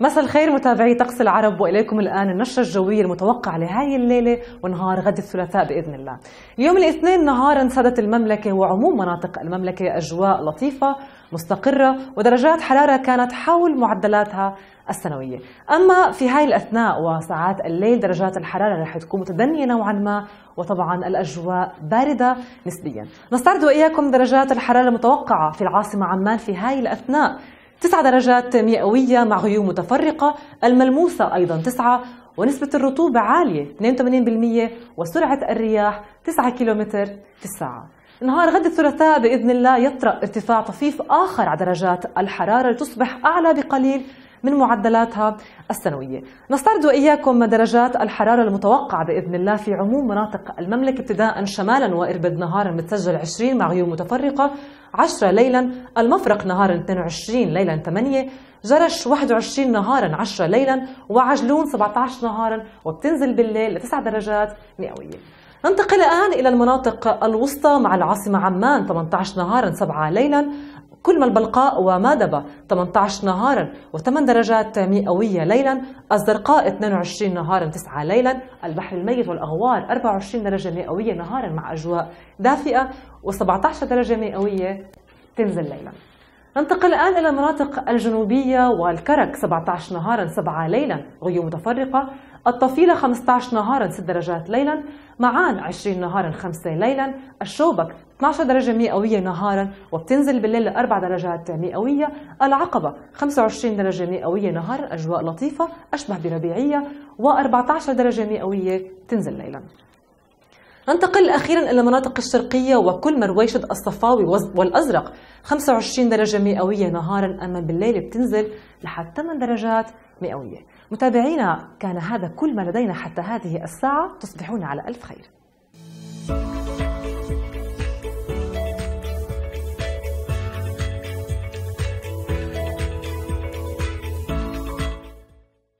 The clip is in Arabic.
مساء الخير متابعي طقس العرب واليكم الان النشره الجويه المتوقعه لهذه الليله ونهار غد الثلاثاء باذن الله. اليوم الاثنين نهارا سادت المملكه وعموم مناطق المملكه اجواء لطيفه مستقره ودرجات حراره كانت حول معدلاتها السنوية أما في هاي الأثناء وساعات الليل درجات الحرارة رح تكون متدنية نوعا ما وطبعا الأجواء باردة نسبيا نستعرض وإياكم درجات الحرارة المتوقعة في العاصمة عمان في هاي الأثناء 9 درجات مئوية مع غيوم متفرقة الملموسة أيضا 9 ونسبة الرطوبة عالية 82% وسرعة الرياح 9 كيلومتر في الساعة نهار غد الثلاثاء بإذن الله يطرأ ارتفاع طفيف آخر على درجات الحرارة لتصبح أعلى بقليل من معدلاتها السنوية نستعرض إياكم درجات الحرارة المتوقعة بإذن الله في عموم مناطق المملكة ابتداء شمالا وإربد نهارا متسجل 20 مع غيوم متفرقة 10 ليلا المفرق نهارا 22 ليلا 8 جرش 21 نهارا 10 ليلا وعجلون 17 نهارا وبتنزل بالليل لتسع 9 درجات مئوية ننتقل الآن إلى المناطق الوسطى مع العاصمة عمان 18 نهارا 7 ليلا كل البلقاء ومادبة 18 نهارا و8 درجات مئوية ليلا الزرقاء 22 نهارا 9 ليلا البحر الميت والأغوار 24 درجة مئوية نهارا مع أجواء دافئة و17 درجة مئوية تنزل ليلا ننتقل الآن إلى المناطق الجنوبية والكرك 17 نهارا 7 ليلا غيوم متفرقة الطفيلة 15 نهارا 6 درجات ليلا معان 20 نهارا 5 ليلا الشوبك 12 درجة مئوية نهارا وبتنزل بالليل 4 درجات مئوية العقبة 25 درجة مئوية نهارا أجواء لطيفة أشبه بربيعية و14 درجة مئوية تنزل ليلا ننتقل أخيرا إلى المناطق الشرقية وكل مرويشد الصفاوي والأزرق 25 درجة مئوية نهارا أما بالليل بتنزل لحد 8 درجات مئوية متابعينا كان هذا كل ما لدينا حتى هذه الساعة تصبحون على ألف خير